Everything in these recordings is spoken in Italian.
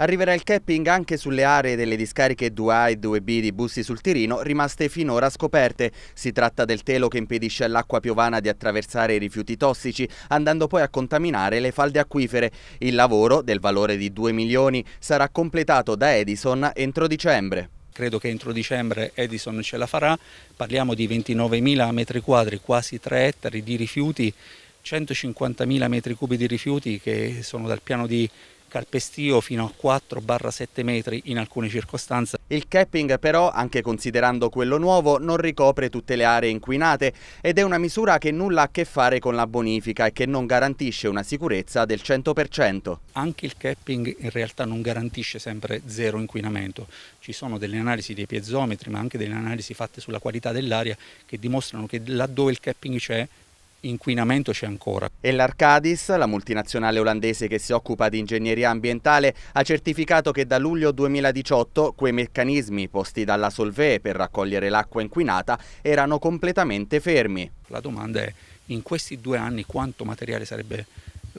Arriverà il capping anche sulle aree delle discariche 2A e 2B di Bussi sul Tirino rimaste finora scoperte. Si tratta del telo che impedisce all'acqua piovana di attraversare i rifiuti tossici, andando poi a contaminare le falde acquifere. Il lavoro, del valore di 2 milioni, sarà completato da Edison entro dicembre credo che entro dicembre Edison ce la farà, parliamo di 29.000 metri quadri, quasi 3 ettari di rifiuti, 150.000 metri cubi di rifiuti che sono dal piano di calpestio fino a 4-7 metri in alcune circostanze. Il capping però, anche considerando quello nuovo, non ricopre tutte le aree inquinate ed è una misura che nulla ha a che fare con la bonifica e che non garantisce una sicurezza del 100%. Anche il capping in realtà non garantisce sempre zero inquinamento. Ci sono delle analisi dei piezometri ma anche delle analisi fatte sulla qualità dell'aria che dimostrano che laddove il capping c'è inquinamento c'è ancora. E l'Arcadis, la multinazionale olandese che si occupa di ingegneria ambientale, ha certificato che da luglio 2018 quei meccanismi posti dalla Solvè per raccogliere l'acqua inquinata erano completamente fermi. La domanda è in questi due anni quanto materiale sarebbe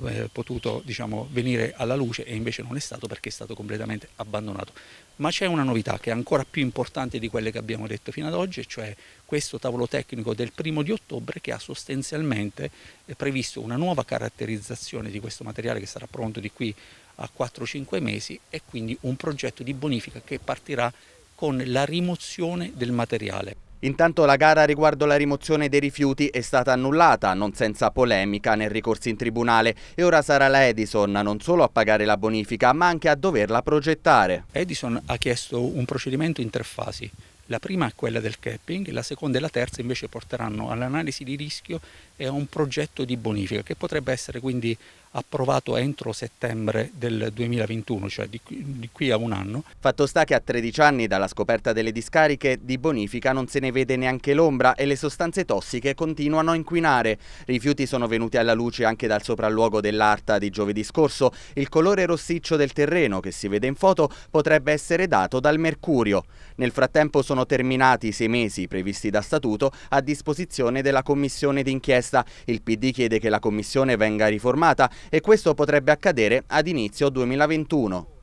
eh, potuto diciamo, venire alla luce e invece non è stato perché è stato completamente abbandonato. Ma c'è una novità che è ancora più importante di quelle che abbiamo detto fino ad oggi, cioè questo tavolo tecnico del primo di ottobre che ha sostanzialmente eh, previsto una nuova caratterizzazione di questo materiale che sarà pronto di qui a 4-5 mesi e quindi un progetto di bonifica che partirà con la rimozione del materiale. Intanto la gara riguardo la rimozione dei rifiuti è stata annullata, non senza polemica nel ricorso in tribunale e ora sarà la Edison non solo a pagare la bonifica ma anche a doverla progettare. Edison ha chiesto un procedimento in tre fasi, la prima è quella del capping, la seconda e la terza invece porteranno all'analisi di rischio e a un progetto di bonifica che potrebbe essere quindi approvato entro settembre del 2021, cioè di qui, di qui, a un anno. Fatto sta che a 13 anni dalla scoperta delle discariche di bonifica non se ne vede neanche l'ombra e le sostanze tossiche continuano a inquinare. Rifiuti sono venuti alla luce anche dal sopralluogo dell'Arta di giovedì scorso. Il colore rossiccio del terreno che si vede in foto potrebbe essere dato dal mercurio. Nel frattempo sono sono terminati i sei mesi previsti da statuto a disposizione della commissione d'inchiesta. Il PD chiede che la commissione venga riformata e questo potrebbe accadere ad inizio 2021.